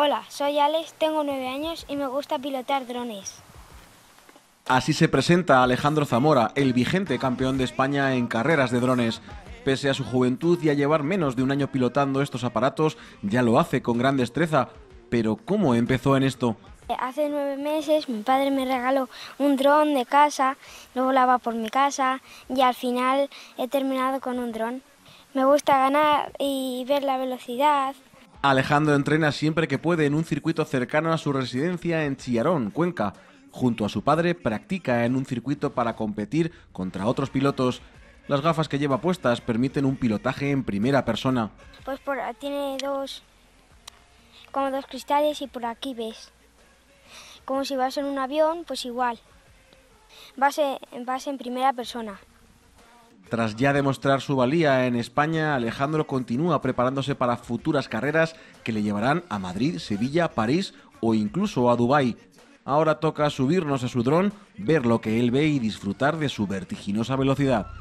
Hola, soy Alex, tengo nueve años y me gusta pilotar drones. Así se presenta Alejandro Zamora, el vigente campeón de España en carreras de drones. Pese a su juventud y a llevar menos de un año pilotando estos aparatos, ya lo hace con gran destreza. Pero ¿cómo empezó en esto? Hace nueve meses mi padre me regaló un dron de casa, lo volaba por mi casa y al final he terminado con un dron. Me gusta ganar y ver la velocidad Alejandro entrena siempre que puede en un circuito cercano a su residencia en Chillarón, Cuenca. Junto a su padre practica en un circuito para competir contra otros pilotos. Las gafas que lleva puestas permiten un pilotaje en primera persona. Pues por, tiene dos como dos cristales y por aquí ves. Como si vas en un avión, pues igual. vas en primera persona. Tras ya demostrar su valía en España, Alejandro continúa preparándose para futuras carreras que le llevarán a Madrid, Sevilla, París o incluso a Dubái. Ahora toca subirnos a su dron, ver lo que él ve y disfrutar de su vertiginosa velocidad.